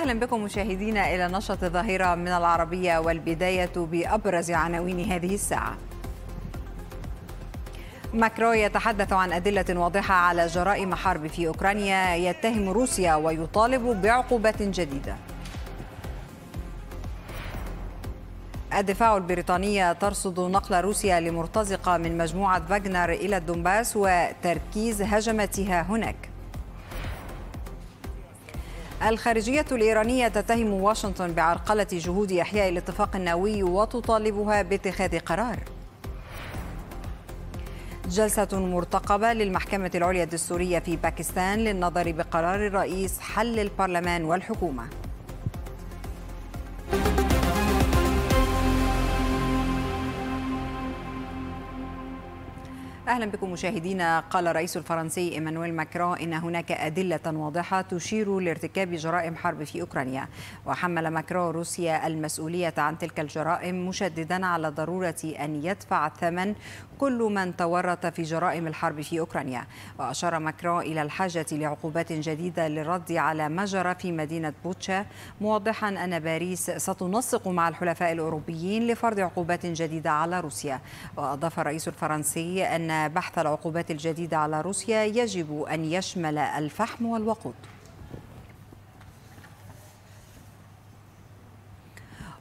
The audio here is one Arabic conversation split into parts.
اهلا بكم مشاهدينا الى نشرة الظهيره من العربيه والبدايه بابرز عناوين هذه الساعه. ماكرو يتحدث عن أدلة واضحة على جرائم حرب في أوكرانيا يتهم روسيا ويطالب بعقوبات جديدة الدفاع البريطانية ترصد نقل روسيا لمرتزقة من مجموعة فاغنر إلى الدنباس وتركيز هجمتها هناك الخارجية الإيرانية تتهم واشنطن بعرقلة جهود إحياء الاتفاق النووي وتطالبها باتخاذ قرار جلسة مرتقبة للمحكمة العليا الدستورية في باكستان للنظر بقرار الرئيس حل البرلمان والحكومة أهلا بكم مشاهدينا قال الرئيس الفرنسي إيمانويل ماكرون إن هناك أدلة واضحة تشير لارتكاب جرائم حرب في أوكرانيا وحمل ماكرون روسيا المسؤولية عن تلك الجرائم مشددا على ضرورة أن يدفع الثمن كل من تورط في جرائم الحرب في أوكرانيا وأشار ماكرون إلى الحاجة لعقوبات جديدة للرد على ما جرى في مدينة بوتشا موضحا أن باريس ستنسق مع الحلفاء الأوروبيين لفرض عقوبات جديدة على روسيا وأضاف الرئيس الفرنسي أن بحث العقوبات الجديدة على روسيا يجب أن يشمل الفحم والوقود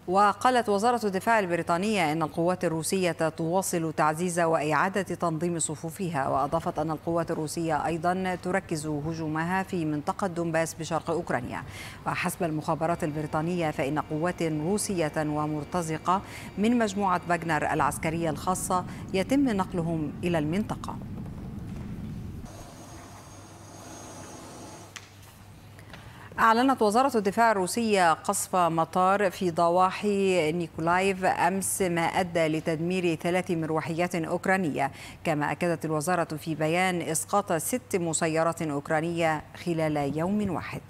وقالت وزارة الدفاع البريطانية أن القوات الروسية تواصل تعزيز وإعادة تنظيم صفوفها وأضافت أن القوات الروسية أيضا تركز هجومها في منطقة دونباس بشرق أوكرانيا وحسب المخابرات البريطانية فإن قوات روسية ومرتزقة من مجموعة باجنر العسكرية الخاصة يتم نقلهم إلى المنطقة أعلنت وزارة الدفاع الروسية قصف مطار في ضواحي نيكولايف أمس ما أدى لتدمير ثلاث مروحيات أوكرانية كما أكدت الوزارة في بيان إسقاط ست مسيرات أوكرانية خلال يوم واحد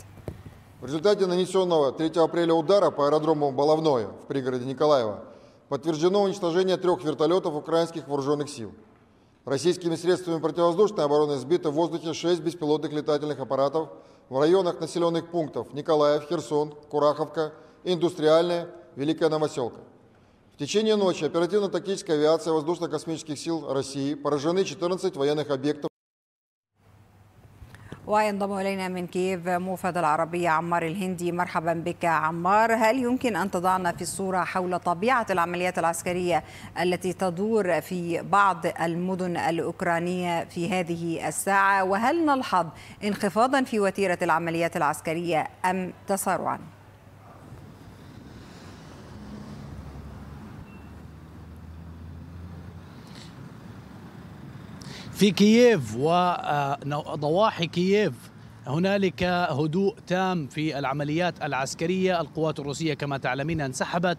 В результате нанесенного 3 апреля удара по аэродрому Баловное в пригороде Николаева подтверждено уничтожение трех вертолетов украинских вооруженных сил. Российскими средствами противовоздушной обороны сбито в воздухе 6 беспилотных летательных аппаратов, в районах населенных пунктов Николаев, Херсон, Кураховка, Индустриальная, Великая Новоселка. В течение ночи оперативно тактическая авиация Воздушно-космических сил России поражены 14 военных объектов وينضم إلينا من كييف موفد العربية عمار الهندي مرحبا بك عمار هل يمكن أن تضعنا في الصورة حول طبيعة العمليات العسكرية التي تدور في بعض المدن الأوكرانية في هذه الساعة وهل نلحظ انخفاضا في وتيرة العمليات العسكرية أم تسارعا؟ في كييف وضواحي آه، كييف هنالك هدوء تام في العمليات العسكريه القوات الروسيه كما تعلمين انسحبت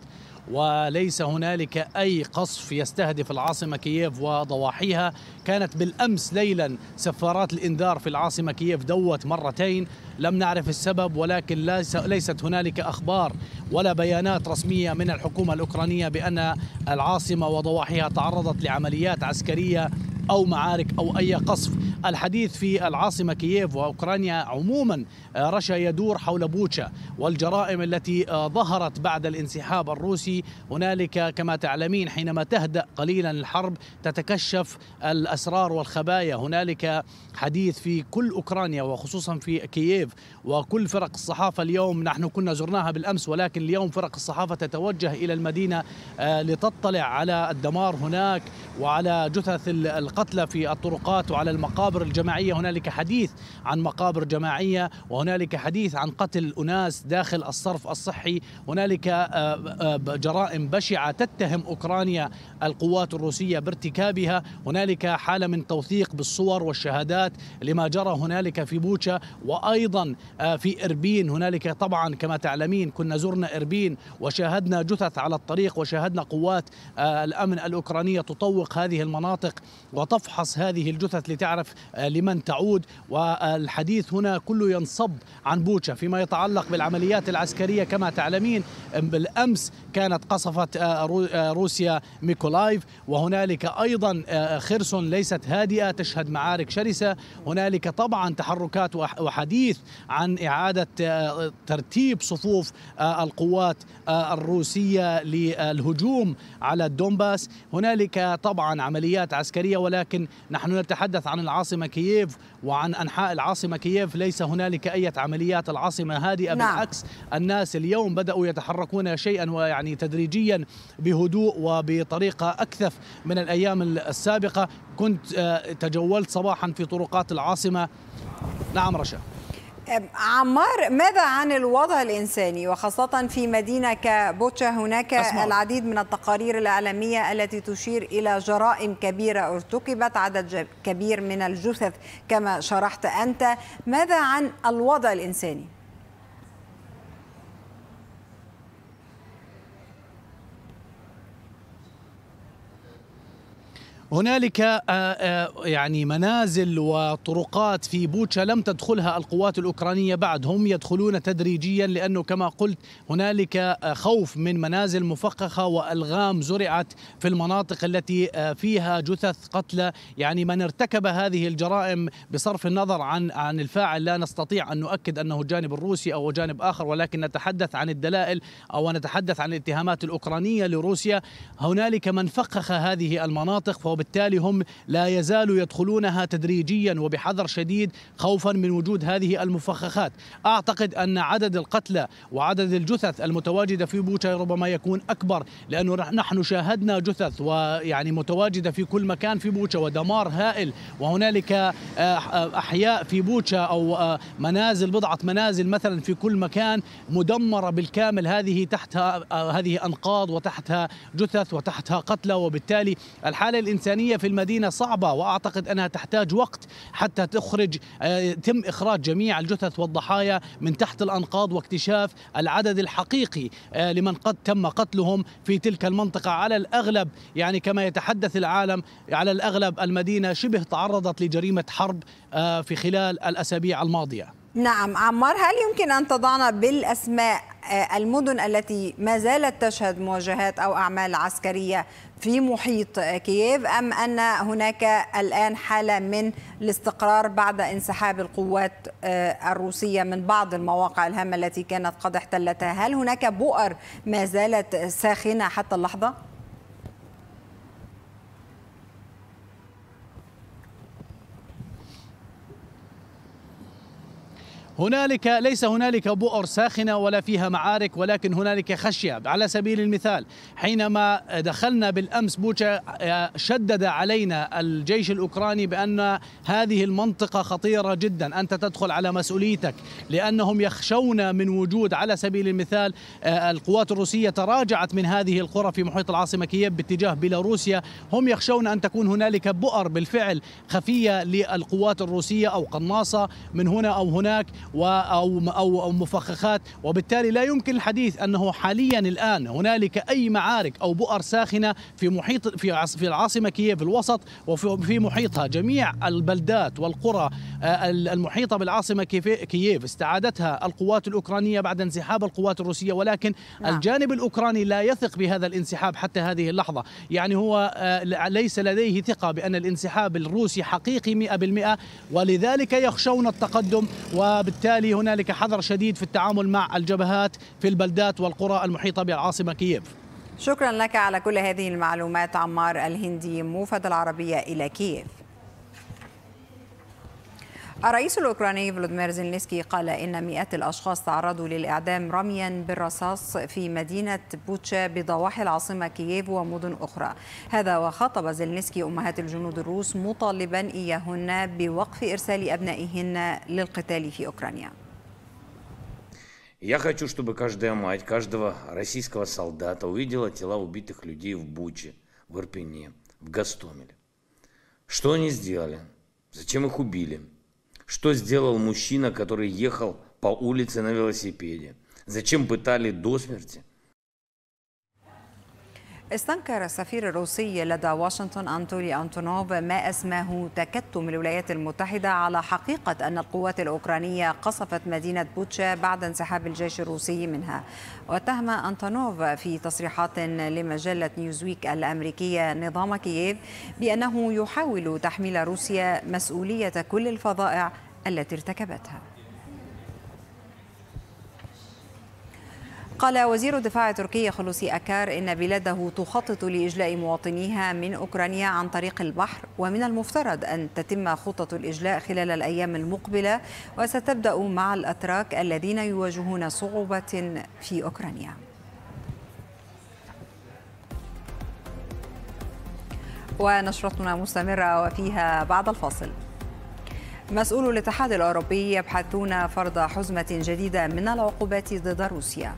وليس هنالك أي قصف يستهدف العاصمة كييف وضواحيها كانت بالأمس ليلا سفارات الإنذار في العاصمة كييف دوت مرتين لم نعرف السبب ولكن ليست هنالك أخبار ولا بيانات رسمية من الحكومة الأوكرانية بأن العاصمة وضواحيها تعرضت لعمليات عسكرية أو معارك أو أي قصف الحديث في العاصمة كييف وأوكرانيا عموما آه، رشا يدور حول بوتشا والجرائم التي آه، ظهرت بعد الانسحاب الروسي هنالك كما تعلمين حينما تهدأ قليلا الحرب تتكشف الأسرار والخبايا هنالك حديث في كل أوكرانيا وخصوصا في كييف وكل فرق الصحافة اليوم نحن كنا زرناها بالأمس ولكن اليوم فرق الصحافة تتوجه إلى المدينة آه، لتطلع على الدمار هناك وعلى جثث القتلى في الطرقات وعلى المقابر الجماعية هنالك حديث عن مقابر جماعية وهنالك حديث عن قتل أناس داخل الصرف الصحي هنالك آه، آه، جرائم بشعة تتهم أوكرانيا القوات الروسية بارتكابها هنالك حالة من توثيق بالصور والشهادات التداعيات لما جرى هنالك في بوتشا وايضا آه، في اربين هنالك طبعا كما تعلمين كنا زرنا اربين وشاهدنا جثث على الطريق وشاهدنا قوات آه، الامن الاوكرانيه تطوق هذه المناطق وتفحص هذه الجثث لتعرف آه، لمن تعود والحديث هنا كله ينصب عن بوتشا فيما يتعلق بالعمليات العسكريه كما تعلمين بالامس كانت قصفت روسيا ميكولايف وهنالك ايضا خرسون ليست هادئه تشهد معارك شرسه هنالك طبعا تحركات وحديث عن إعادة آه، ترتيب صفوف آه، القوات آه، الروسية للهجوم على الدومباس هنالك طبعا عمليات عسكرية ولكن نحن نتحدث عن العاصمة كييف وعن أنحاء العاصمة كييف ليس هنالك أي عمليات العاصمة هادئة نعم. بالعكس الناس اليوم بدأوا يتحركون شيئا ويعني تدريجيا بهدوء وبطريقة أكثف من الأيام السابقة كنت آه، تجولت صباحا في طرقات العاصمة نعم رشا عمار ماذا عن الوضع الإنساني وخاصة في مدينة كبوتشا هناك أسمع. العديد من التقارير الإعلامية التي تشير إلى جرائم كبيرة ارتكبت عدد كبير من الجثث كما شرحت أنت ماذا عن الوضع الإنساني؟ هنالك آه، آه، يعني منازل وطرقات في بوتشا لم تدخلها القوات الاوكرانيه بعد هم يدخلون تدريجيا لانه كما قلت هنالك آه، خوف من منازل مفخخه والغام زرعت في المناطق التي فيها جثث قتلى يعني من ارتكب هذه الجرائم بصرف النظر عن عن الفاعل لا نستطيع ان نؤكد انه جانب الروسي او جانب اخر ولكن نتحدث عن الدلائل او نتحدث عن الاتهامات الاوكرانيه لروسيا هنالك من فخخ هذه المناطق فهو وبالتالي هم لا يزالوا يدخلونها تدريجيا وبحذر شديد خوفا من وجود هذه المفخخات أعتقد أن عدد القتلى وعدد الجثث المتواجدة في بوشا ربما يكون أكبر لأنه نحن شاهدنا جثث ويعني متواجدة في كل مكان في بوشا ودمار هائل وهنالك آه، أحياء في بوشا أو آه، منازل بضعة منازل مثلا في كل مكان مدمرة بالكامل هذه تحتها آه، هذه أنقاض وتحتها جثث وتحتها قتلى وبالتالي الحالة الإنسانية الإنسانية في المدينة صعبة وأعتقد أنها تحتاج وقت حتى تخرج آه، يتم إخراج جميع الجثث والضحايا من تحت الأنقاض واكتشاف العدد الحقيقي آه، لمن قد تم قتلهم في تلك المنطقة على الأغلب يعني كما يتحدث العالم على الأغلب المدينة شبه تعرضت لجريمة حرب آه، في خلال الأسابيع الماضية نعم عمار هل يمكن أن تضعنا بالأسماء آه، المدن التي ما زالت تشهد مواجهات أو أعمال عسكرية في محيط كييف أم أن هناك الآن حالة من الاستقرار بعد انسحاب القوات آه، الروسية من بعض المواقع الهامة التي كانت قد احتلتها هل هناك بؤر ما زالت ساخنة حتى اللحظة؟ هنالك ليس هنالك بؤر ساخنه ولا فيها معارك ولكن هنالك خشيه على سبيل المثال حينما دخلنا بالامس بوتشا آه، شدد علينا الجيش الاوكراني بان هذه المنطقه خطيره جدا انت تدخل على مسؤوليتك لانهم يخشون من وجود على سبيل المثال آه، القوات الروسيه تراجعت من هذه القرى في محيط العاصمه كييف باتجاه بيلاروسيا هم يخشون ان تكون هنالك بؤر بالفعل خفيه للقوات الروسيه او قناصه من هنا او هناك أو, أو, أو مفخخات وبالتالي لا يمكن الحديث أنه حاليا الآن هنالك أي معارك أو بؤر ساخنة في محيط في في العاصمة كييف الوسط وفي محيطها جميع البلدات والقرى آه، المحيطة بالعاصمة كييف استعادتها القوات الأوكرانية بعد انسحاب القوات الروسية ولكن نعم. الجانب الأوكراني لا يثق بهذا الانسحاب حتى هذه اللحظة يعني هو آه، ليس لديه ثقة بأن الانسحاب الروسي حقيقي 100% ولذلك يخشون التقدم وبالتالي وبالتالي هنالك حذر شديد في التعامل مع الجبهات في البلدات والقرى المحيطة بالعاصمة كييف شكرا لك على كل هذه المعلومات عمار الهندي موفد العربية إلى كييف الرئيس الأوكراني فلودمير زيلينسكي قال إن مئات الأشخاص تعرضوا للإعدام رميا بالرصاص في مدينة بوتشا بضواحي العاصمة كييف ومدن أخرى هذا وخاطب زيلينسكي أمهات الجنود الروس مطالبا إياهن بوقف إرسال أبنائهن للقتال في أوكرانيا Я хочу, чтобы каждая мать каждого российского солдата увидела тела убитых людей в Буче, в Ирпене, в Гастомеле. Что они сделали? Зачем их убили? Что сделал мужчина, который ехал по улице на велосипеде? Зачем пытали до смерти? استنكر السفير الروسي لدى واشنطن أنتولي أنتونوف ما أسماه تكتم الولايات المتحدة على حقيقة أن القوات الأوكرانية قصفت مدينة بوتشا بعد انسحاب الجيش الروسي منها واتهم أنتونوف في تصريحات لمجلة نيوزويك الأمريكية نظام كييف بأنه يحاول تحميل روسيا مسؤولية كل الفظائع التي ارتكبتها قال وزير الدفاع التركي خلوصي أكار إن بلاده تخطط لإجلاء مواطنيها من أوكرانيا عن طريق البحر ومن المفترض أن تتم خطة الإجلاء خلال الأيام المقبلة وستبدأ مع الأتراك الذين يواجهون صعوبة في أوكرانيا ونشرتنا مستمرة وفيها بعد الفاصل مسؤول الاتحاد الأوروبي يبحثون فرض حزمة جديدة من العقوبات ضد روسيا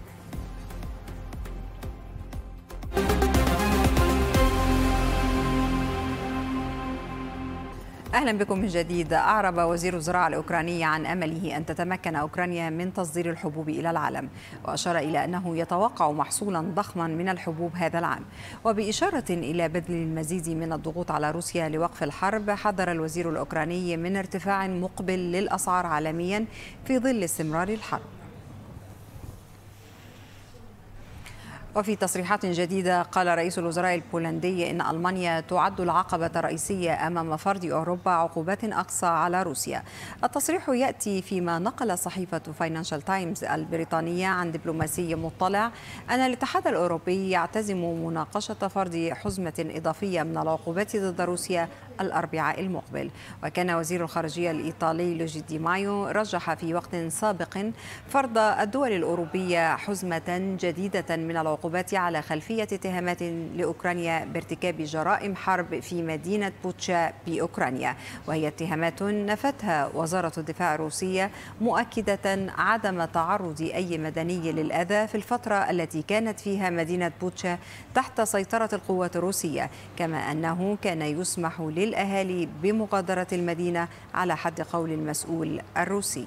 أهلا بكم من جديد أعرب وزير الزراعة الأوكراني عن أمله أن تتمكن أوكرانيا من تصدير الحبوب إلى العالم وأشار إلى أنه يتوقع محصولا ضخما من الحبوب هذا العام وبإشارة إلى بذل المزيد من الضغوط على روسيا لوقف الحرب حذر الوزير الأوكراني من ارتفاع مقبل للأسعار عالميا في ظل استمرار الحرب وفي تصريحات جديدة قال رئيس الوزراء البولندي إن ألمانيا تعد العقبة الرئيسية أمام فرض أوروبا عقوبات أقصى على روسيا التصريح يأتي فيما نقل صحيفة فاينانشال تايمز البريطانية عن دبلوماسي مطلع أن الاتحاد الأوروبي يعتزم مناقشة فرض حزمة إضافية من العقوبات ضد روسيا الأربعاء المقبل وكان وزير الخارجية الإيطالي لوجي دي مايو رجح في وقت سابق فرض الدول الأوروبية حزمة جديدة من العقوبات على خلفية اتهامات لأوكرانيا بارتكاب جرائم حرب في مدينة بوتشا بأوكرانيا وهي اتهامات نفتها وزارة الدفاع الروسية مؤكدة عدم تعرض أي مدني للأذى في الفترة التي كانت فيها مدينة بوتشا تحت سيطرة القوات الروسية كما أنه كان يسمح لل الأهالي بمغادرة المدينة على حد قول المسؤول الروسي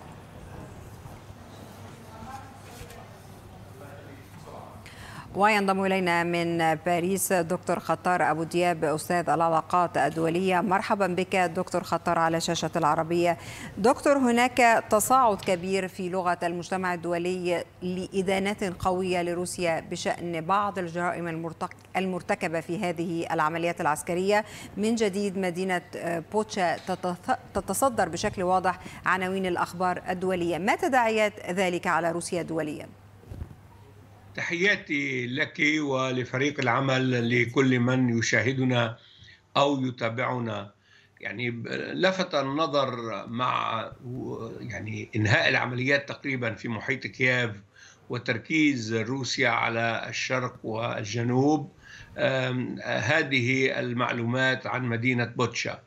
وينضم إلينا من باريس دكتور خطار أبو دياب أستاذ العلاقات الدولية مرحبا بك دكتور خطار على شاشة العربية دكتور هناك تصاعد كبير في لغة المجتمع الدولي لإدانات قوية لروسيا بشأن بعض الجرائم المرتكبة في هذه العمليات العسكرية من جديد مدينة آه، بوتشا تتصدر بشكل واضح عناوين الأخبار الدولية ما تداعيات ذلك على روسيا دولياً؟ تحياتي لك ولفريق العمل لكل من يشاهدنا او يتابعنا يعني لفت النظر مع يعني انهاء العمليات تقريبا في محيط كييف وتركيز روسيا على الشرق والجنوب هذه المعلومات عن مدينه بوتشا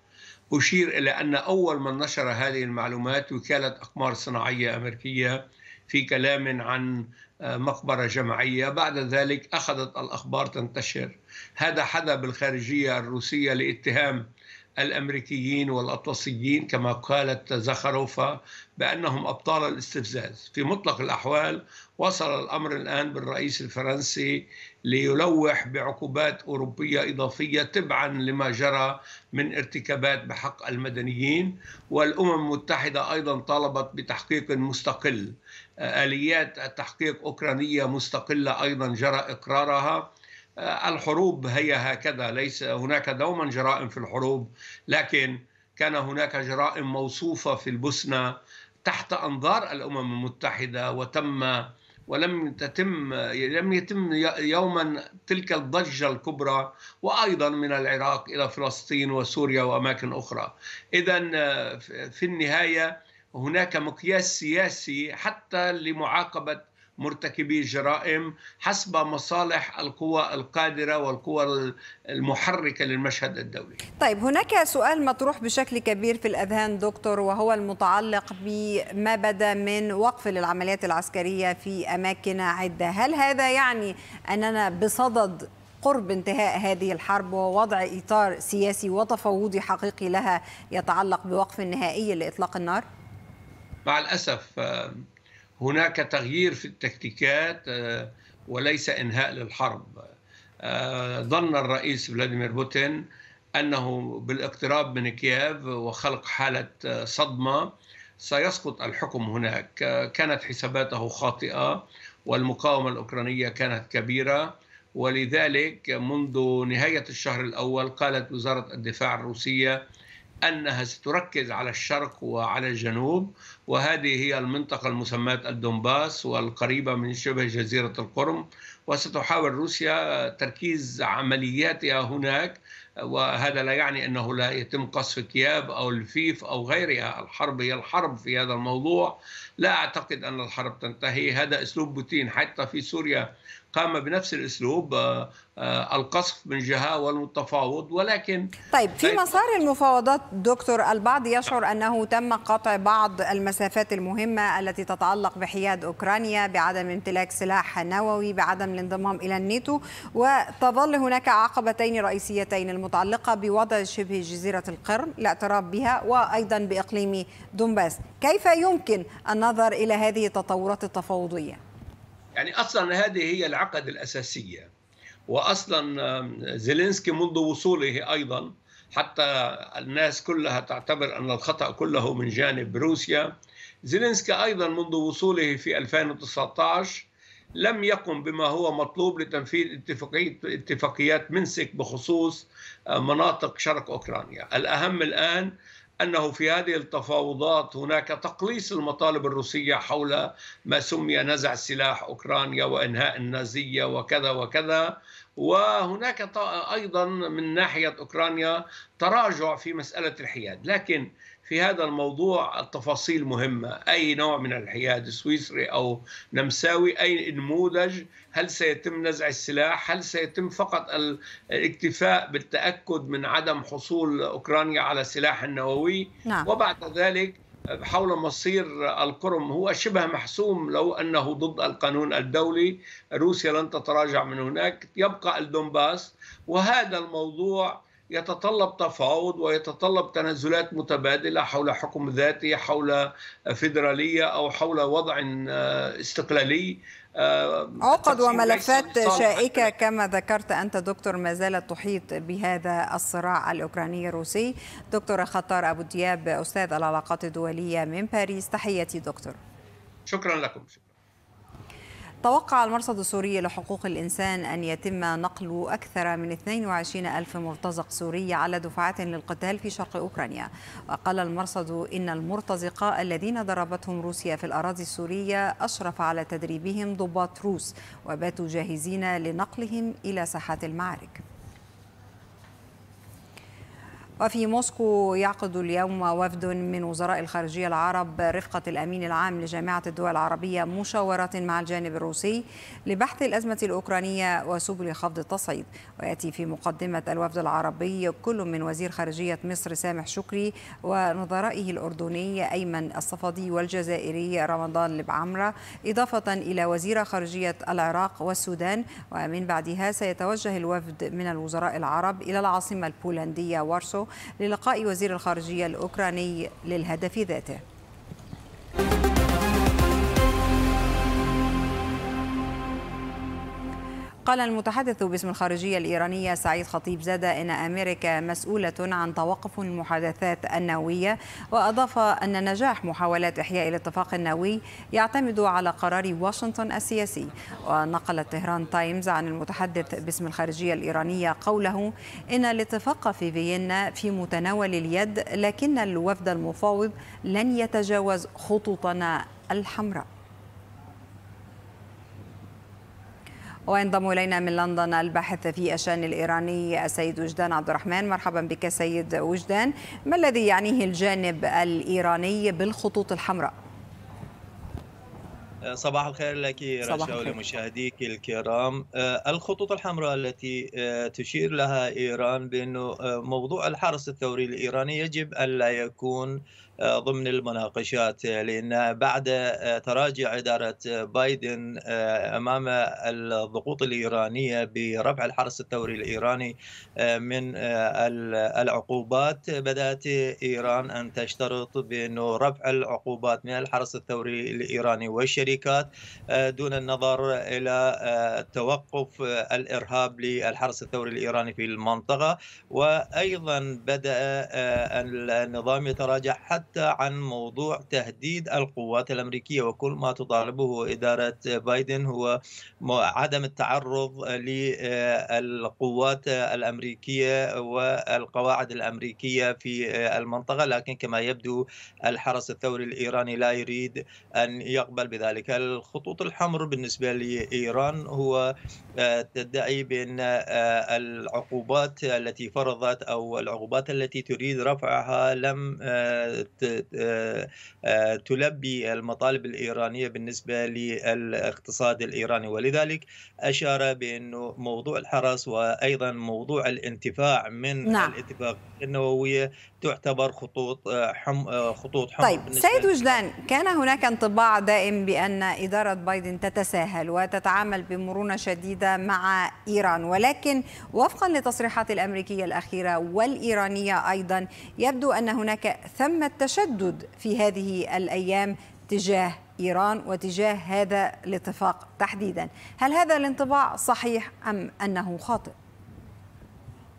أشير إلى أن أول من نشر هذه المعلومات وكالة أقمار صناعية أمريكية في كلام عن مقبرة جماعية بعد ذلك أخذت الأخبار تنتشر هذا حدا بالخارجية الروسية لاتهام الامريكيين والاطلسيين كما قالت زخروفا بانهم ابطال الاستفزاز، في مطلق الاحوال وصل الامر الان بالرئيس الفرنسي ليلوح بعقوبات اوروبيه اضافيه تبعا لما جرى من ارتكابات بحق المدنيين، والامم المتحده ايضا طالبت بتحقيق مستقل، آه، اليات التحقيق اوكرانيه مستقله ايضا جرى اقرارها، آه، الحروب هي هكذا ليس هناك دوما جرائم في الحروب لكن كان هناك جرائم موصوفة في البوسنة تحت أنظار الأمم المتحدة وتم ولم تتم لم يتم يوما تلك الضجة الكبرى وأيضا من العراق إلى فلسطين وسوريا وأماكن أخرى إذا آه، في النهاية هناك مقياس سياسي حتى لمعاقبة مرتكبي الجرائم حسب مصالح القوى القادرة والقوى المحركة للمشهد الدولي طيب هناك سؤال مطروح بشكل كبير في الأذهان دكتور وهو المتعلق بما بدا من وقف للعمليات العسكرية في أماكن عدة هل هذا يعني أننا بصدد قرب انتهاء هذه الحرب ووضع إطار سياسي وتفاوضي حقيقي لها يتعلق بوقف نهائي لإطلاق النار؟ مع الأسف آه، هناك تغيير في التكتيكات آه، وليس انهاء للحرب آه، ظن الرئيس فلاديمير بوتين انه بالاقتراب من كييف وخلق حاله آه، صدمه سيسقط الحكم هناك كانت حساباته خاطئه والمقاومه الاوكرانيه كانت كبيره ولذلك منذ نهايه الشهر الاول قالت وزاره الدفاع الروسيه أنها ستركز على الشرق وعلى الجنوب وهذه هي المنطقة المسماة الدنباس والقريبة من شبه جزيرة القرم وستحاول روسيا تركيز عملياتها هناك وهذا لا يعني أنه لا يتم قصف كياب أو الفيف أو غيرها الحرب هي الحرب في هذا الموضوع لا أعتقد أن الحرب تنتهي هذا أسلوب بوتين حتى في سوريا قام بنفس الاسلوب آه، آه، القصف من جهه والتفاوض ولكن طيب في مسار المفاوضات دكتور البعض يشعر انه تم قطع بعض المسافات المهمه التي تتعلق بحياد اوكرانيا بعدم امتلاك سلاح نووي بعدم الانضمام الى الناتو وتظل هناك عقبتين رئيسيتين المتعلقه بوضع شبه جزيره القرم الاعتراف بها وايضا باقليم دونباس كيف يمكن النظر الى هذه التطورات التفاوضيه يعني أصلا هذه هي العقد الأساسية وأصلا زيلينسكي منذ وصوله أيضا حتى الناس كلها تعتبر أن الخطأ كله من جانب روسيا زيلينسكي أيضا منذ وصوله في 2019 لم يقم بما هو مطلوب لتنفيذ اتفاقية اتفاقيات منسك بخصوص آه، مناطق شرق أوكرانيا الأهم الآن أنه في هذه التفاوضات هناك تقليص المطالب الروسية حول ما سمي نزع سلاح أوكرانيا وإنهاء النازية وكذا وكذا وهناك أيضا من ناحية أوكرانيا تراجع في مسألة الحياد لكن في هذا الموضوع التفاصيل مهمة أي نوع من الحياد سويسري أو نمساوي أي نموذج هل سيتم نزع السلاح هل سيتم فقط الاكتفاء بالتأكد من عدم حصول أوكرانيا على سلاح النووي نعم. وبعد ذلك حول مصير القرم هو شبه محسوم لو أنه ضد القانون الدولي روسيا لن تتراجع من هناك يبقى الدنباس وهذا الموضوع يتطلب تفاوض ويتطلب تنازلات متبادله حول حكم ذاتي حول فيدراليه او حول وضع آه، استقلالي آه، عقد وملفات شائكه كما ذكرت انت دكتور ما زالت تحيط بهذا الصراع الاوكراني الروسي دكتور خطار ابو دياب استاذ العلاقات الدوليه من باريس تحياتي دكتور شكرا لكم شكرا. توقع المرصد السوري لحقوق الإنسان أن يتم نقل أكثر من 22 ألف مرتزق سوري على دفعات للقتال في شرق أوكرانيا وقال المرصد إن المرتزقة الذين ضربتهم روسيا في الأراضي السورية أشرف على تدريبهم ضباط روس وباتوا جاهزين لنقلهم إلى ساحات المعارك وفي موسكو يعقد اليوم وفد من وزراء الخارجية العرب رفقة الأمين العام لجامعة الدول العربية مشاورات مع الجانب الروسي لبحث الأزمة الأوكرانية وسبل خفض التصعيد ويأتي في مقدمة الوفد العربي كل من وزير خارجية مصر سامح شكري ونظرائه الأردني أيمن الصفدي والجزائري رمضان لبعمرة إضافة إلى وزير خارجية العراق والسودان ومن بعدها سيتوجه الوفد من الوزراء العرب إلى العاصمة البولندية وارسو للقاء وزير الخارجية الأوكراني للهدف ذاته قال المتحدث باسم الخارجية الإيرانية سعيد خطيب زاد إن أمريكا مسؤولة عن توقف المحادثات النووية وأضاف أن نجاح محاولات إحياء الاتفاق النووي يعتمد على قرار واشنطن السياسي ونقل طهران تايمز عن المتحدث باسم الخارجية الإيرانية قوله إن الاتفاق في فيينا في متناول اليد لكن الوفد المفاوض لن يتجاوز خطوطنا الحمراء وينضم إلينا من لندن الباحث في الشأن الإيراني السيد وجدان عبد الرحمن مرحبا بك سيد وجدان ما الذي يعنيه الجانب الإيراني بالخطوط الحمراء؟ أه، صباح الخير لك رشا ولمشاهديك الكرام أه، الخطوط الحمراء التي أه، تشير لها إيران بأنه موضوع الحرس الثوري الإيراني يجب أن لا يكون آه، ضمن المناقشات آه، لان بعد آه، تراجع اداره بايدن امام الضغوط الايرانيه برفع الحرس الثوري الايراني من العقوبات بدات ايران ان تشترط بانه رفع العقوبات من الحرس الثوري الايراني والشركات دون النظر الى توقف الارهاب للحرس الثوري الايراني في المنطقه وايضا بدا النظام يتراجع حتى حتى عن موضوع تهديد القوات الامريكيه وكل ما تطالبه اداره بايدن هو عدم التعرض للقوات الامريكيه والقواعد الامريكيه في المنطقه لكن كما يبدو الحرس الثوري الايراني لا يريد ان يقبل بذلك الخطوط الحمر بالنسبه لايران هو آه، تدعي بان آه، العقوبات التي فرضت او العقوبات التي تريد رفعها لم آه، آه، آه، تلبي المطالب الايرانيه بالنسبه للاقتصاد الايراني ولذلك اشار بانه موضوع الحرس وايضا موضوع الانتفاع من نعم. الاتفاق النوويه تعتبر خطوط آه، حم خطوط حمر طيب سيد وجدان كان هناك انطباع دائم بان اداره بايدن تتساهل وتتعامل بمرونه شديده مع ايران ولكن وفقا لتصريحات الامريكيه الاخيره والايرانيه ايضا يبدو ان هناك ثمه التشدد في هذه الأيام تجاه إيران وتجاه هذا الاتفاق تحديدا هل هذا الانطباع صحيح أم أنه خاطئ؟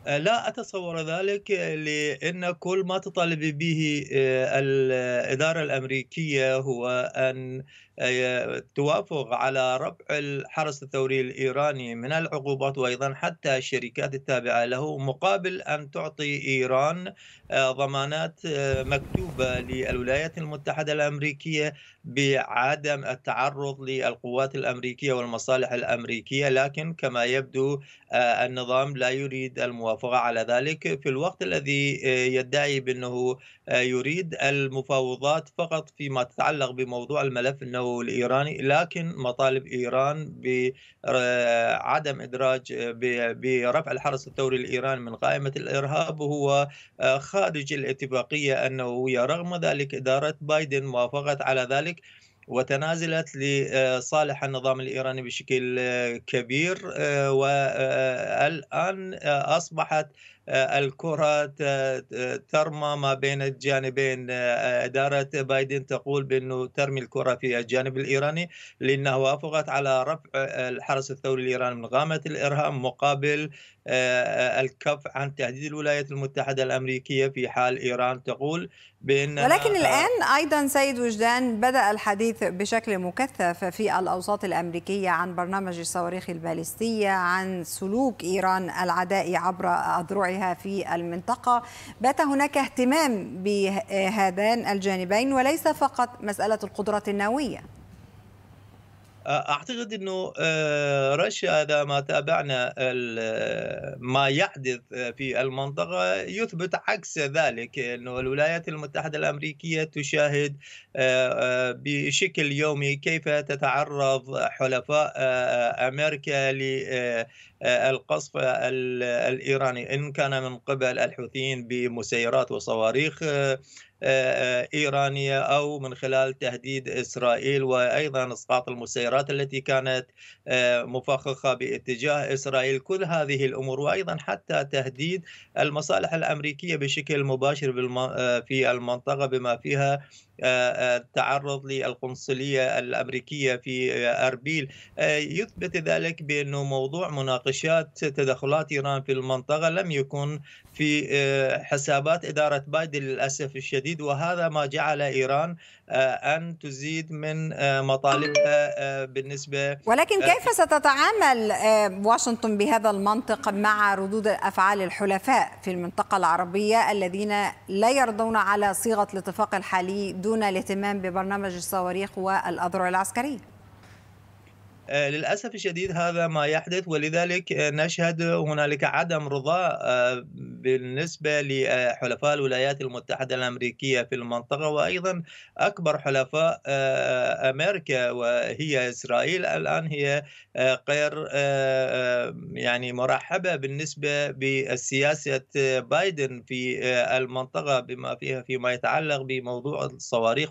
أه، لا أتصور ذلك لأن كل ما تطالب به أه، الإدارة الأمريكية هو أن توافق على رفع الحرس الثوري الإيراني من العقوبات وأيضا حتى الشركات التابعة له مقابل أن تعطي إيران آه، ضمانات آه، مكتوبة للولايات المتحدة الأمريكية بعدم التعرض للقوات الأمريكية والمصالح الأمريكية لكن كما يبدو آه، النظام لا يريد الموافقة على ذلك في الوقت الذي يدعي بأنه يريد المفاوضات فقط فيما تتعلق بموضوع الملف أنه الايراني لكن مطالب ايران بعدم آه، ادراج برفع الحرس الثوري الايراني من قائمه الارهاب هو آه، خارج الاتفاقيه النوويه رغم ذلك اداره بايدن وافقت على ذلك وتنازلت لصالح آه، النظام الايراني بشكل كبير والان اصبحت الكره ترمى ما بين الجانبين اداره بايدن تقول بانه ترمي الكره في الجانب الايراني لانها وافقت على رفع الحرس الثوري الايراني من غامه الارهاب مقابل آه، الكف عن تهديد الولايات المتحده الامريكيه في حال ايران تقول بان ولكن آه، الان ايضا سيد وجدان بدا الحديث بشكل مكثف في الاوساط الامريكيه عن برنامج الصواريخ البالستيه عن سلوك ايران العدائي عبر اذرعها عليها في المنطقة بات هناك اهتمام بهذان الجانبين وليس فقط مسألة القدرات النووية اعتقد انه آه، رشا اذا ما تابعنا آه، ما يحدث آه، في المنطقه يثبت عكس ذلك انه الولايات المتحده الامريكيه تشاهد بشكل يومي كيف تتعرض حلفاء امريكا القصف الايراني ان كان من قبل الحوثيين بمسيرات وصواريخ إيرانية أو من خلال تهديد إسرائيل وأيضا إسقاط المسيرات التي كانت آه، مفخخة باتجاه إسرائيل كل هذه الأمور وأيضا حتى تهديد المصالح الأمريكية بشكل مباشر آه، في المنطقة بما فيها التعرض للقنصلية الأمريكية في أربيل يثبت ذلك بأنه موضوع مناقشات تدخلات إيران في المنطقة لم يكن في حسابات إدارة بايدن للأسف الشديد وهذا ما جعل إيران آه، ان تزيد من آه، مطالبها آه، بالنسبه ولكن كيف ستتعامل واشنطن بهذا المنطق مع ردود افعال الحلفاء في المنطقه العربيه الذين لا يرضون على صيغه الاتفاق الحالي دون الاهتمام ببرنامج الصواريخ والاذرع العسكريه؟ آه، للاسف الشديد هذا ما يحدث ولذلك آه، نشهد هنالك عدم رضا آه، بالنسبه لحلفاء الولايات المتحده الامريكيه في المنطقه وايضا اكبر حلفاء امريكا وهي اسرائيل الان هي غير يعني مرحبه بالنسبه بسياسه بايدن في المنطقه بما فيها فيما يتعلق بموضوع الصواريخ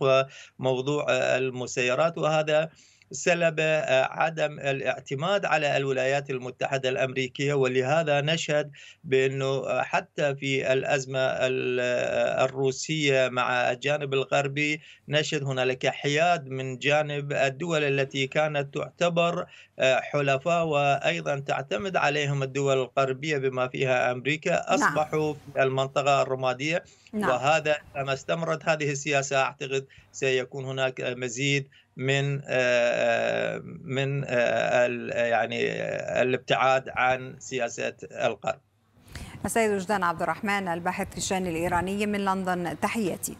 وموضوع المسيرات وهذا سلب آه، عدم الاعتماد على الولايات المتحدة الأمريكية ولهذا نشهد بأنه آه، حتى في الأزمة آه، الروسية مع الجانب الغربي نشهد هنالك حياد من جانب الدول التي كانت تعتبر حلفاء وأيضا تعتمد عليهم الدول الغربية بما فيها أمريكا نعم. أصبحوا في المنطقة الرمادية نعم. وهذا ما استمرت هذه السياسة أعتقد سيكون هناك مزيد من آه، من آه، يعني آه، الابتعاد عن سياسه القرب. السيد وجدان عبد الرحمن الباحث في الشان الايراني من لندن تحياتي.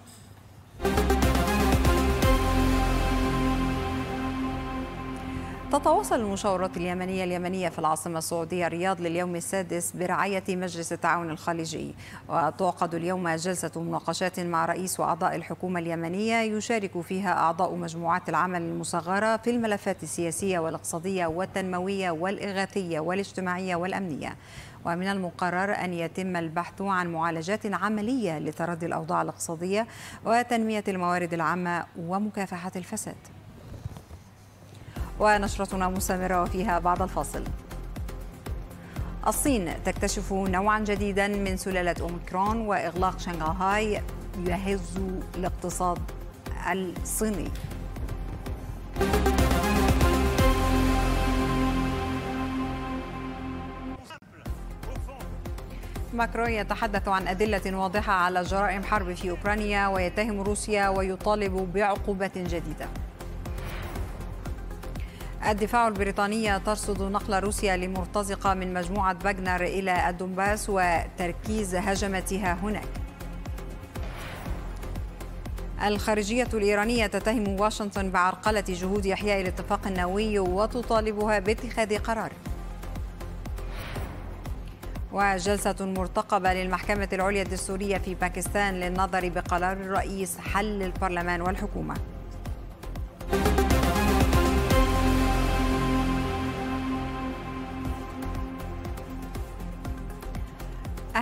تتواصل المشاورات اليمنية اليمنية في العاصمة السعودية الرياض لليوم السادس برعاية مجلس التعاون الخليجي وتعقد اليوم جلسة مناقشات مع رئيس وأعضاء الحكومة اليمنية يشارك فيها أعضاء مجموعات العمل المصغرة في الملفات السياسية والاقتصادية والتنموية والإغاثية والاجتماعية والأمنية ومن المقرر أن يتم البحث عن معالجات عملية لتردي الأوضاع الاقتصادية وتنمية الموارد العامة ومكافحة الفساد ونشرتنا مستمرة وفيها بعد الفاصل الصين تكتشف نوعا جديدا من سلالة أوميكرون وإغلاق شنغهاي يهز الاقتصاد الصيني ماكرون يتحدث عن أدلة واضحة على جرائم حرب في أوكرانيا ويتهم روسيا ويطالب بعقوبة جديدة الدفاع البريطانية ترصد نقل روسيا لمرتزقة من مجموعة باغنر إلى الدنباس وتركيز هجمتها هناك الخارجية الإيرانية تتهم واشنطن بعرقلة جهود إحياء الاتفاق النووي وتطالبها باتخاذ قرار وجلسة مرتقبة للمحكمة العليا الدستورية في باكستان للنظر بقرار الرئيس حل البرلمان والحكومة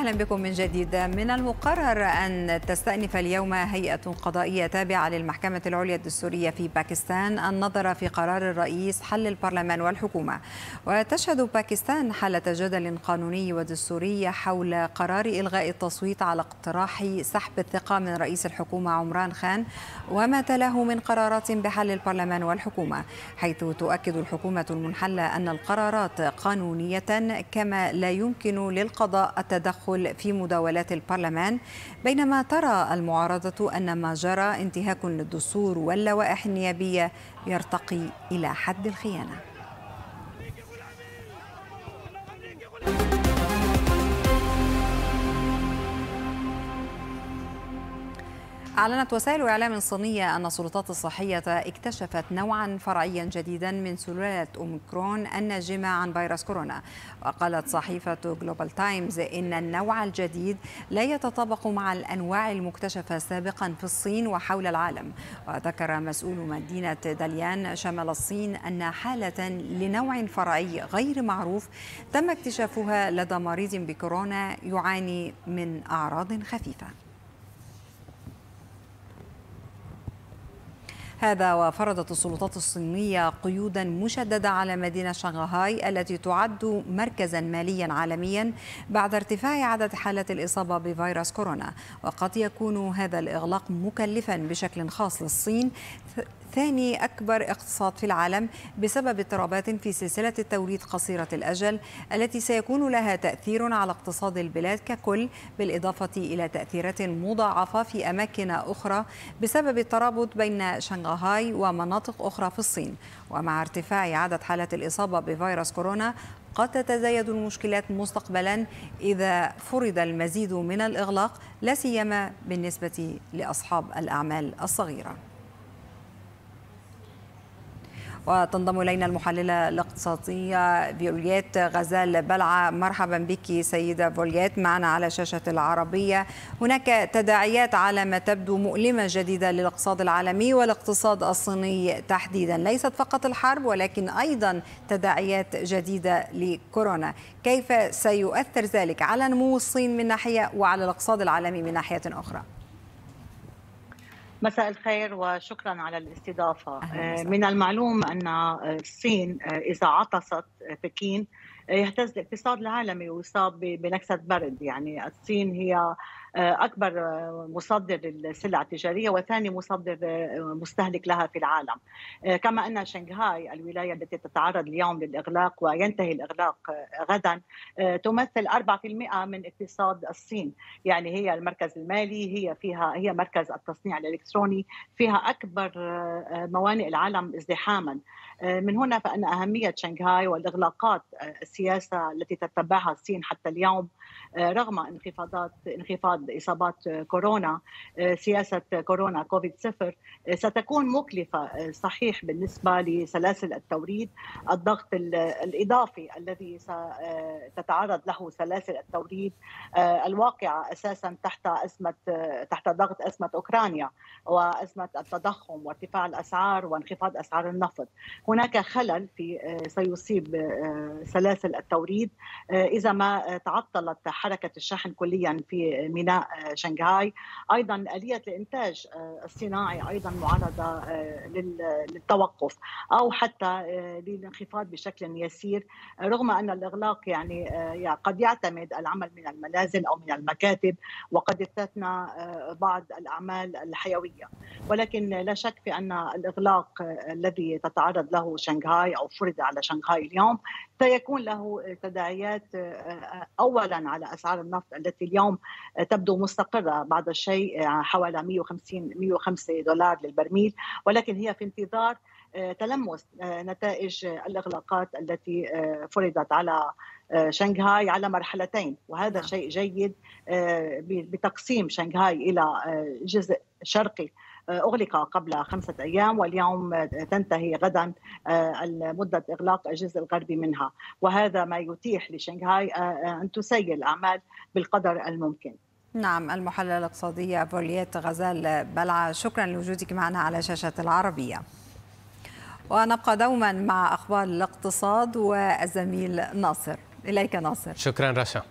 أهلا بكم من جديد من المقرر أن تستأنف اليوم هيئة قضائية تابعة للمحكمة العليا الدستورية في باكستان النظر في قرار الرئيس حل البرلمان والحكومة وتشهد باكستان حالة جدل قانوني ودستوري حول قرار إلغاء التصويت على اقتراح سحب الثقة من رئيس الحكومة عمران خان وما تلاه من قرارات بحل البرلمان والحكومة حيث تؤكد الحكومة المنحلة أن القرارات قانونية كما لا يمكن للقضاء التدخل التدخل في مداولات البرلمان بينما ترى المعارضة أن ما جرى انتهاك للدستور واللوائح النيابية يرتقي إلى حد الخيانة أعلنت وسائل إعلام صينية أن السلطات الصحية اكتشفت نوعا فرعيا جديدا من سلالة أوميكرون الناجمة عن فيروس كورونا وقالت صحيفة جلوبال تايمز إن النوع الجديد لا يتطابق مع الأنواع المكتشفة سابقا في الصين وحول العالم وذكر مسؤول مدينة داليان شمال الصين أن حالة لنوع فرعي غير معروف تم اكتشافها لدى مريض بكورونا يعاني من أعراض خفيفة هذا وفرضت السلطات الصينية قيودا مشددة على مدينة شنغهاي التي تعد مركزا ماليا عالميا بعد ارتفاع عدد حالات الإصابة بفيروس كورونا وقد يكون هذا الإغلاق مكلفا بشكل خاص للصين ثاني أكبر اقتصاد في العالم بسبب اضطرابات في سلسلة التوريد قصيرة الأجل التي سيكون لها تأثير على اقتصاد البلاد ككل بالإضافة إلى تأثيرات مضاعفة في أماكن أخرى بسبب الترابط بين شنغهاي ومناطق أخرى في الصين ومع ارتفاع عدد حالات الإصابة بفيروس كورونا قد تتزايد المشكلات مستقبلا اذا فرض المزيد من الاغلاق لا سيما بالنسبه لاصحاب الاعمال الصغيره وتنضم إلينا المحللة الاقتصادية فيوليت غزال بلعة مرحبا بك سيدة فيوليت معنا على شاشة العربية هناك تداعيات على ما تبدو مؤلمة جديدة للاقتصاد العالمي والاقتصاد الصيني تحديدا ليست فقط الحرب ولكن أيضا تداعيات جديدة لكورونا كيف سيؤثر ذلك على نمو الصين من ناحية وعلى الاقتصاد العالمي من ناحية أخرى؟ مساء الخير وشكرا على الاستضافه آه، من المعلوم ان آه، الصين آه، اذا عطست بكين يهتز الاقتصاد العالمي ويصاب بنكسه برد يعني الصين هي آه، اكبر آه، مصدر للسلع التجاريه وثاني مصدر آه، مستهلك لها في العالم كما ان شنغهاي الولايه التي تتعرض اليوم للاغلاق وينتهي الاغلاق غدا تمثل 4% من اقتصاد الصين يعني هي المركز المالي هي فيها هي مركز التصنيع الالكتروني فيها اكبر موانئ العالم ازدحاما من هنا فان اهميه شنغهاي والاغلاقات السياسه التي تتبعها الصين حتى اليوم رغم انخفاضات انخفاض إصابات كورونا آه، سياسة كورونا كوفيد صفر آه، ستكون مكلفة آه، صحيح بالنسبة لسلاسل التوريد الضغط الإضافي الذي ستتعرض له سلاسل التوريد الواقعة أساسا تحت أزمة تحت ضغط أزمة أوكرانيا وأزمة التضخم وارتفاع الأسعار وانخفاض أسعار النفط هناك خلل في سيصيب سلاسل التوريد إذا ما تعطلت حركة الشحن كليا في ميناء شنغهاي ايضا اليه الانتاج آه، الصناعي ايضا معرضه آه، للتوقف او حتى آه، للانخفاض بشكل يسير رغم ان الاغلاق يعني قد يعتمد العمل من المنازل او من المكاتب وقد استثنى بعض الاعمال الحيويه ولكن لا شك في ان الاغلاق الذي تتعرض له شنغهاي او فرض على شنغهاي اليوم سيكون له تداعيات آه، اولا على اسعار النفط التي اليوم آه، تبدو مستقره بعض الشيء آه، حوالي 150 105 دولار للبرميل ولكن هي في انتظار تلمس نتائج الاغلاقات التي فرضت على شنغهاي على مرحلتين وهذا نعم. شيء جيد بتقسيم شنغهاي الى جزء شرقي أغلق قبل خمسة أيام واليوم تنتهي غدا آه، مدة إغلاق الجزء الغربي منها وهذا ما يتيح لشنغهاي آه، آه، أن تسير الأعمال بالقدر الممكن نعم المحللة الاقتصادية بوليت غزال بلعة شكرا لوجودك معنا على شاشة العربية ونبقى دوما مع أخبار الاقتصاد والزميل ناصر إليك ناصر شكرا رشا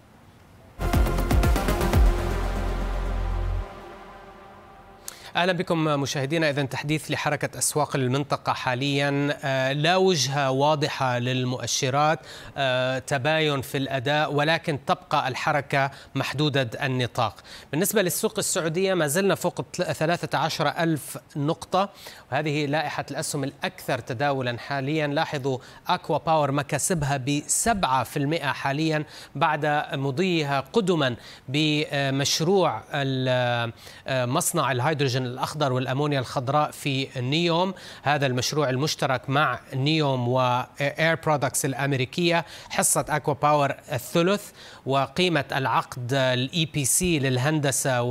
اهلا بكم مشاهدينا اذا تحديث لحركه اسواق المنطقه حاليا آه، لا وجهه واضحه للمؤشرات آه، تباين في الاداء ولكن تبقى الحركه محدوده النطاق بالنسبه للسوق السعوديه ما زلنا فوق 13 ألف نقطة وهذه لائحة الأسهم الأكثر تداولا حاليا لاحظوا أكوا باور مكاسبها ب 7% حاليا بعد مضيها قدما بمشروع آه، مصنع الهيدروجين الأخضر والأمونيا الخضراء في نيوم هذا المشروع المشترك مع نيوم وإير برودكتس الأمريكية حصة أكوا باور الثلث وقيمة العقد الإي بي سي للهندسة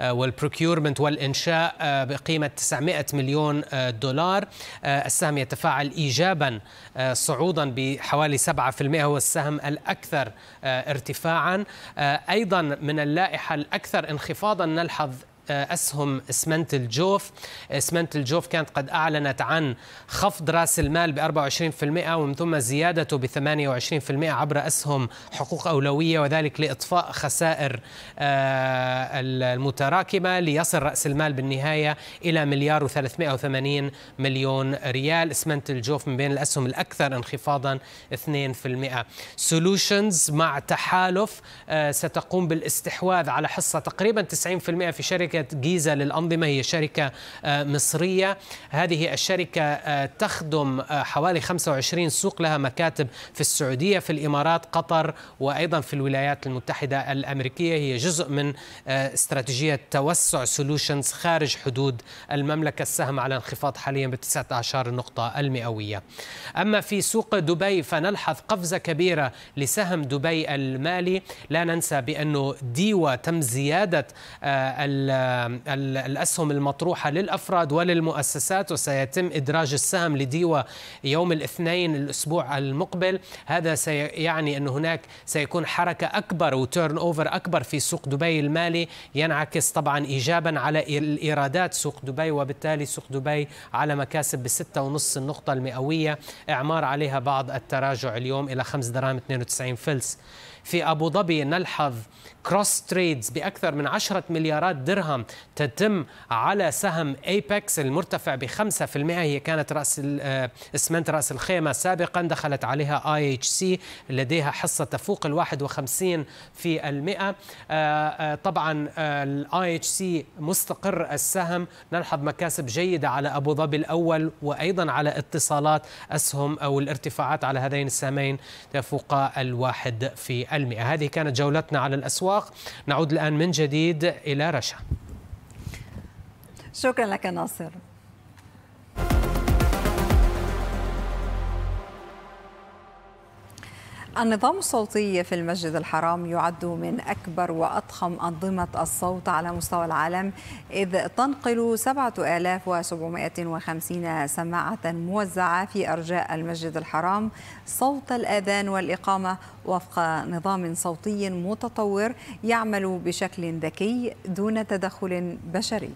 والبروكيورمنت والإنشاء بقيمة 900 مليون دولار السهم يتفاعل إيجابا صعودا بحوالي 7% هو السهم الأكثر ارتفاعا أيضا من اللائحة الأكثر انخفاضا نلحظ آه، أسهم إسمنت الجوف إسمنت آه، الجوف كانت قد أعلنت عن خفض رأس المال ب 24% ومن ثم زيادته ب 28% عبر أسهم حقوق أولوية وذلك لإطفاء خسائر آه، المتراكمة ليصل رأس المال بالنهاية إلى مليار و380 مليون ريال إسمنت الجوف من بين الأسهم الأكثر انخفاضا 2% سولوشنز مع تحالف ستقوم بالاستحواذ على حصة تقريبا 90% في شركة شركة جيزة للأنظمة هي شركة آه، مصرية هذه الشركة آه، تخدم آه، حوالي 25 سوق لها مكاتب في السعودية في الإمارات قطر وأيضا في الولايات المتحدة الأمريكية هي جزء من استراتيجية توسع سولوشنز خارج حدود المملكة السهم على انخفاض حاليا ب 19 نقطة المئوية أما في سوق دبي فنلحظ قفزة كبيرة لسهم دبي المالي لا ننسى بأنه ديوا تم زيادة الأسهم المطروحة للأفراد وللمؤسسات وسيتم إدراج السهم لديوة يوم الاثنين الأسبوع المقبل هذا سيعني أن هناك سيكون حركة أكبر وتيرن أوفر أكبر في سوق دبي المالي ينعكس طبعا إيجابا على الإيرادات سوق دبي وبالتالي سوق دبي على مكاسب بستة ونص النقطة المئوية إعمار عليها بعض التراجع اليوم إلى 5 دراهم 92 فلس في أبو ظبي نلحظ كروس تريدز بأكثر من 10 مليارات درهم سهم تتم على سهم ايبكس المرتفع ب 5% هي كانت راس آه، اسمنت راس الخيمه سابقا دخلت عليها اي اتش سي لديها حصه تفوق ال 51 في المئة آه، آه، طبعا الاي اتش سي مستقر السهم نلحظ مكاسب جيده على ابو ظبي الاول وايضا على اتصالات اسهم او الارتفاعات على هذين السهمين تفوق الواحد في المئة هذه كانت جولتنا على الأسواق نعود الآن من جديد إلى رشا شكرا لك ناصر النظام الصوتي في المسجد الحرام يعد من أكبر وأضخم أنظمة الصوت على مستوى العالم إذ تنقل 7750 سماعة موزعة في أرجاء المسجد الحرام صوت الأذان والإقامة وفق نظام صوتي متطور يعمل بشكل ذكي دون تدخل بشري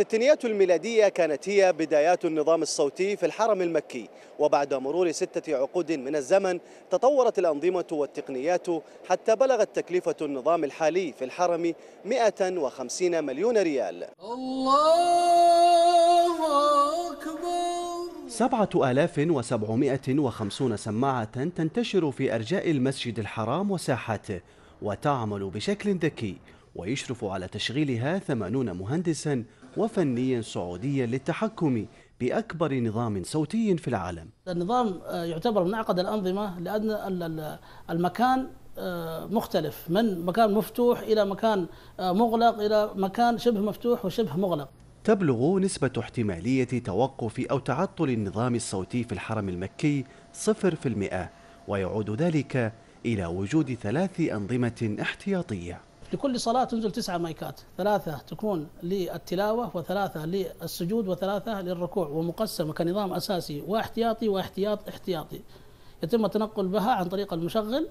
الستينيات الميلادية كانت هي بدايات النظام الصوتي في الحرم المكي وبعد مرور ستة عقود من الزمن تطورت الأنظمة والتقنيات حتى بلغت تكلفة النظام الحالي في الحرم 150 مليون ريال الله أكبر سبعة آلاف وسبعمائة وخمسون سماعة تنتشر في أرجاء المسجد الحرام وساحاته وتعمل بشكل ذكي ويشرف على تشغيلها ثمانون مهندساً وفنيا سعوديا للتحكم بأكبر نظام صوتي في العالم النظام آه، يعتبر من أعقد الأنظمة لأن المكان آه، مختلف من مكان مفتوح إلى مكان آه، مغلق إلى مكان شبه مفتوح وشبه مغلق تبلغ نسبة احتمالية توقف أو تعطل النظام الصوتي في الحرم المكي 0% ويعود ذلك إلى وجود ثلاث أنظمة احتياطية لكل صلاة تنزل تسعة مايكات ثلاثة تكون للتلاوة وثلاثة للسجود وثلاثة للركوع ومقسمة كنظام أساسي واحتياطي واحتياط احتياطي يتم التنقل بها عن طريق المشغل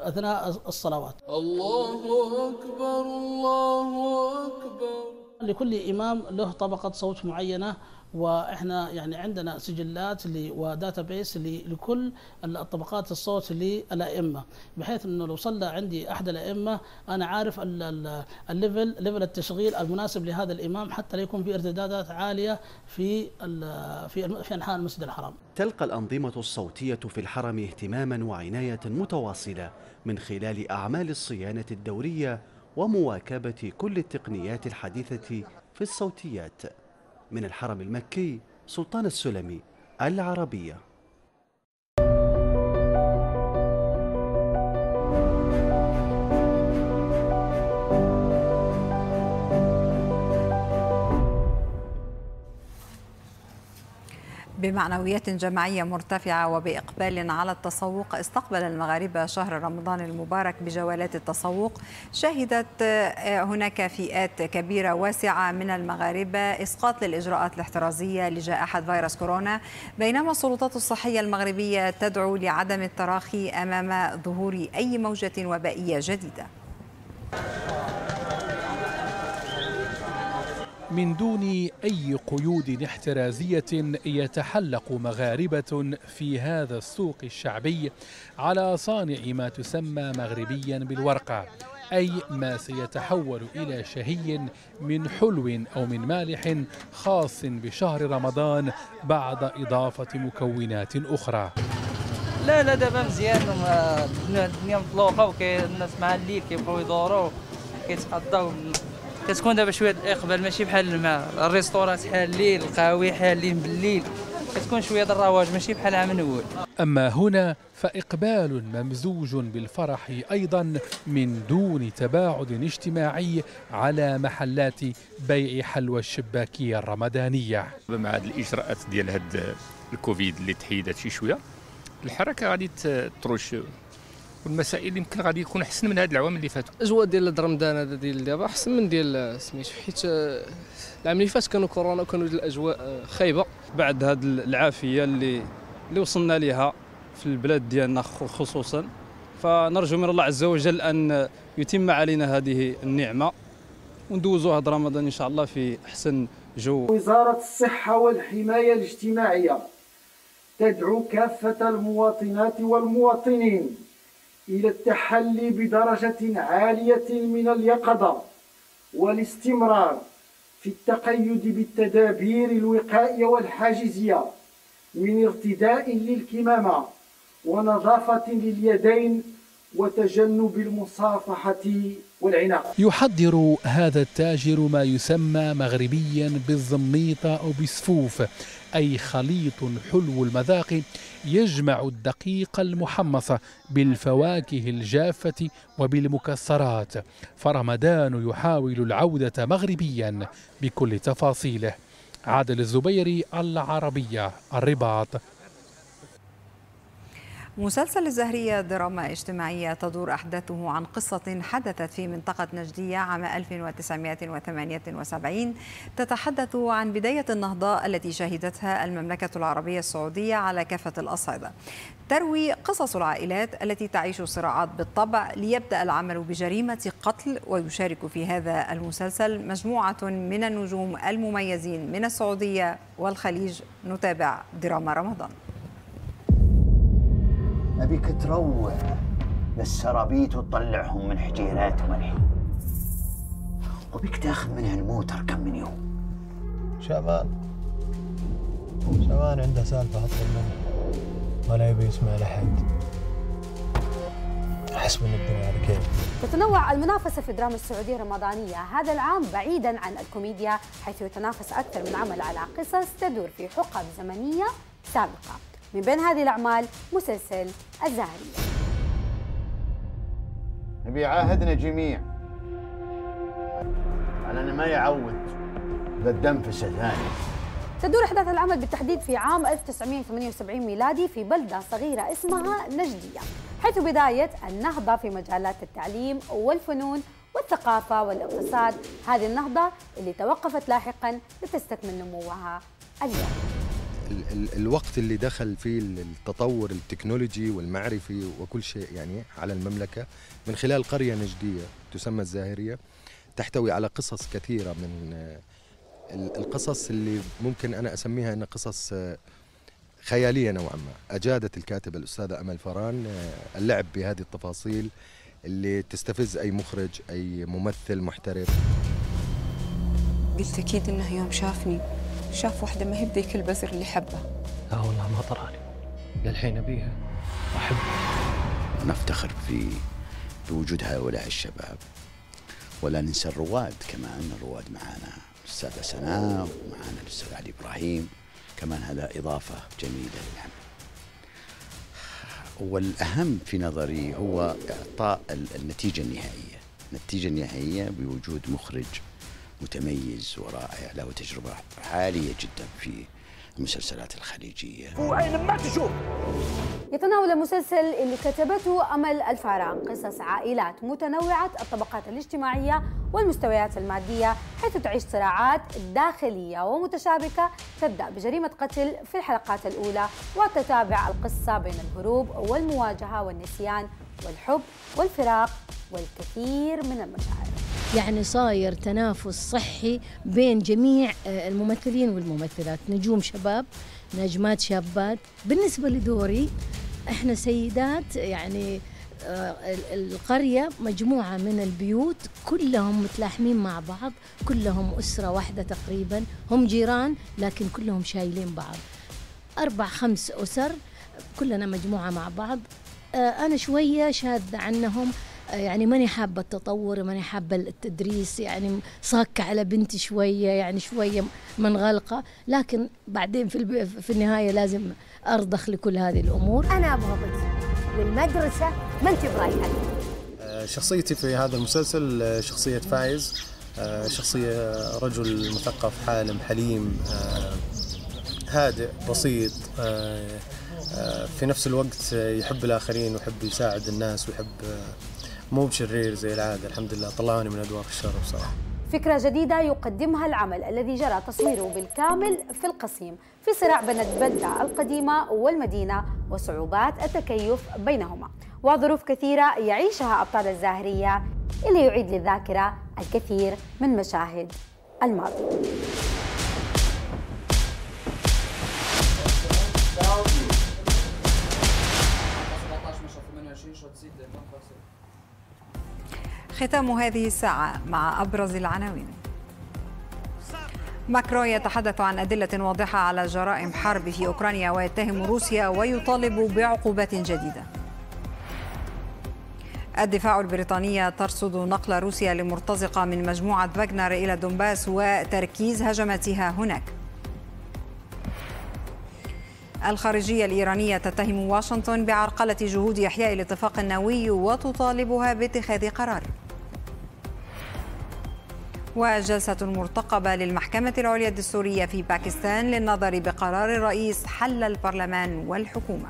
أثناء الصلوات الله أكبر الله أكبر لكل إمام له طبقة صوت معينة واحنا يعني عندنا سجلات وداتا بيس لكل الطبقات الصوت للائمه بحيث انه لو صلى عندي احد الائمه انا عارف الليفل ليفل التشغيل المناسب لهذا الامام حتى لا يكون في ارتدادات عاليه في في في انحاء المسجد الحرام. تلقى الانظمه الصوتيه في الحرم اهتماما وعنايه متواصله من خلال اعمال الصيانه الدوريه ومواكبه كل التقنيات الحديثه في الصوتيات من الحرم المكي سلطان السلمي العربيه بمعنويات جماعية مرتفعة وبإقبال على التسوق استقبل المغاربة شهر رمضان المبارك بجولات التسوق شهدت آه، هناك فئات كبيرة واسعة من المغاربة إسقاط للإجراءات الاحترازية لجائحة فيروس كورونا بينما السلطات الصحية المغربية تدعو لعدم التراخي أمام ظهور أي موجة وبائية جديدة من دون أي قيود احترازية يتحلق مغاربة في هذا السوق الشعبي على صانع ما تسمى مغربيا بالورقة أي ما سيتحول إلى شهي من حلو أو من مالح خاص بشهر رمضان بعد إضافة مكونات أخرى لا لا دابا مزيان الدنيا مطلوقه وكاين الناس مع الليل كيبقاو يدوروا كيتحضاو كتكون دابا شويه الاقبال ماشي بحال مع الريستورات حال الليل القهاوي حالين بالليل كتكون شويه الرواج ماشي بحال عام الاول اما هنا فاقبال ممزوج بالفرح ايضا من دون تباعد اجتماعي على محلات بيع حلوى الشباكيه الرمضانيه مع هذه الاجراءات ديال هاد الكوفيد اللي تحيدت شي شويه الحركه غادي تروش والمسائل يمكن غادي يكون احسن من هاد العوام اللي فاتوا الاجواء ديال رمضان هذا ديال دابا احسن من ديال سميتو حيت آه، العام اللي فات كانوا كورونا وكانوا الاجواء آه، خايبه بعد هاد العافيه اللي اللي وصلنا ليها في البلاد ديالنا خصوصا فنرجو من الله عز وجل ان يتم علينا هذه النعمه وندوزوا هذا رمضان ان شاء الله في احسن جو وزاره الصحه والحمايه الاجتماعيه تدعو كافه المواطنات والمواطنين إلى التحلي بدرجة عالية من اليقظة والاستمرار في التقيد بالتدابير الوقائية والحاجزية من ارتداء للكمامة ونظافة لليدين وتجنب المصافحة والعناق يحضر هذا التاجر ما يسمى مغربيا بالزميطة أو بسفوف أي خليط حلو المذاق يجمع الدقيق المحمص بالفواكه الجافة وبالمكسرات فرمضان يحاول العودة مغربيا بكل تفاصيله عادل الزبيري العربية الرباط مسلسل الزهرية دراما اجتماعية تدور أحداثه عن قصة حدثت في منطقة نجدية عام 1978 تتحدث عن بداية النهضة التي شهدتها المملكة العربية السعودية على كافة الأصعدة تروي قصص العائلات التي تعيش صراعات بالطبع ليبدأ العمل بجريمة قتل ويشارك في هذا المسلسل مجموعة من النجوم المميزين من السعودية والخليج نتابع دراما رمضان أبيك تروح للسرابيت وتطلعهم من حجيراتهم الحين وبيك تاخذ منها الموتر كم من يوم شعبان شعبان عنده سالفة أطلب منه ولا يبي يسمع لحد احس من الدنيا على كيف تتنوع المنافسه في الدراما السعوديه الرمضانيه هذا العام بعيدا عن الكوميديا حيث يتنافس اكثر من عمل على قصص تدور في حقب زمنيه سابقه من بين هذه الأعمال مسلسل الزهري نبي يعاهدنا جميع على أنه ما يعود في ثاني تدور أحداث العمل بالتحديد في عام 1978 ميلادي في بلدة صغيرة اسمها نجدية حيث بداية النهضة في مجالات التعليم والفنون والثقافة والاقتصاد هذه النهضة اللي توقفت لاحقا لتستكمل نموها اليوم الوقت اللي دخل فيه التطور التكنولوجي والمعرفي وكل شيء يعني على المملكة من خلال قرية نجدية تسمى الزاهرية تحتوي على قصص كثيرة من آه، القصص اللي ممكن أنا أسميها أنها قصص آه، خيالية نوعا ما أجادت الكاتبة الأستاذة أمل فران آه، اللعب بهذه التفاصيل اللي تستفز أي مخرج أي ممثل محترف قلت أكيد إنه يوم شافني شاف واحدة ما هي بذيك البزر اللي حبه لا والله ما طرالي للحين ابيها أحبها انا افتخر في بوجود هؤلاء الشباب ولا ننسى الرواد كمان الرواد معانا الاستاذه سناء ومعانا الاستاذ علي ابراهيم كمان هذا اضافه جميله للعمل والاهم في نظري هو اعطاء النتيجه النهائيه النتيجه النهائيه بوجود مخرج متميز ورائع له تجربة عالية جدا في المسلسلات الخليجية وعين ما تشوف يتناول المسلسل اللي كتبته أمل الفاران قصص عائلات متنوعة الطبقات الاجتماعية والمستويات المادية حيث تعيش صراعات داخلية ومتشابكة تبدأ بجريمة قتل في الحلقات الأولى وتتابع القصة بين الهروب والمواجهة والنسيان والحب والفراق والكثير من المشاعر يعني صاير تنافس صحي بين جميع آه، الممثلين والممثلات نجوم شباب نجمات شابات بالنسبة لدوري احنا سيدات يعني آه، القرية مجموعة من البيوت كلهم متلاحمين مع بعض كلهم أسرة واحدة تقريبا هم جيران لكن كلهم شايلين بعض أربع خمس أسر كلنا مجموعة مع بعض آه، أنا شوية شاذة عنهم يعني ماني حابة التطور ماني حابة التدريس يعني صاكة على بنتي شوية يعني شوية منغلقة لكن بعدين في, في النهاية لازم أرضخ لكل هذه الأمور أنا أبغى بنتي للمدرسة ما أنت برايحة آه، شخصيتي في هذا المسلسل آه، شخصية فايز آه، شخصية رجل مثقف حالم حليم هادئ بسيط في نفس الوقت يحب الآخرين ويحب يساعد الناس ويحب مو بشرير زي العاده الحمد لله طلعوني من ادوار الشر بصراحه فكرة جديدة يقدمها العمل الذي جرى تصويره بالكامل في القصيم في صراع بين البلدة القديمة والمدينة وصعوبات التكيف بينهما وظروف كثيرة يعيشها أبطال الزاهرية اللي يعيد للذاكرة الكثير من مشاهد الماضي ختام هذه الساعة مع أبرز العناوين ماكرون يتحدث عن أدلة واضحة على جرائم حرب في أوكرانيا ويتهم روسيا ويطالب بعقوبات جديدة الدفاع البريطانية ترصد نقل روسيا لمرتزقة من مجموعة فاغنر إلى دونباس وتركيز هجماتها هناك الخارجية الإيرانية تتهم واشنطن بعرقلة جهود إحياء الاتفاق النووي وتطالبها باتخاذ قرار وجلسة مرتقبة للمحكمة العليا الدستورية في باكستان للنظر بقرار الرئيس حل البرلمان والحكومة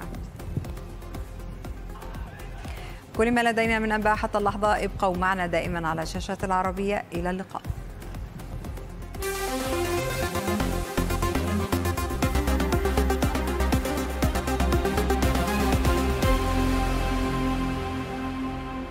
كل ما لدينا من أنباء حتى اللحظة ابقوا معنا دائما على شاشة العربية إلى اللقاء